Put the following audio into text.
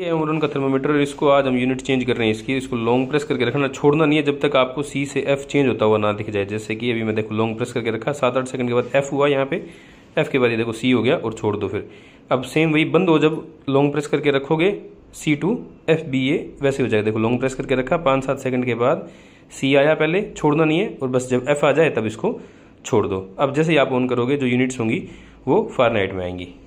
ये है उमरन का थर्मोमीटर और इसको आज हम यूनिट चेंज कर रहे हैं इसकी इसको लॉन्ग प्रेस करके रखना छोड़ना नहीं है जब तक आपको सी से एफ चेंज होता हुआ ना दिख जाए जैसे कि अभी मैं देखो लॉन्ग प्रेस करके रखा सात आठ सेकंड के बाद एफ हुआ यहाँ पे एफ के बाद ये देखो सी हो गया और छोड़ दो फिर अब सेम वही बंद हो जब लॉन्ग प्रेस करके रखोगे C two F B A वैसे हो जाएगा देखो लॉन्ग प्रेस करके रखा पाँच सात सेकंड के बाद सी आया पहले छोड़ना नहीं है और बस जब एफ आ जाए तब इसको छोड़ दो अब जैसे ही आप ऑन करोगे जो यूनिट्स होंगी वो फार में आएंगी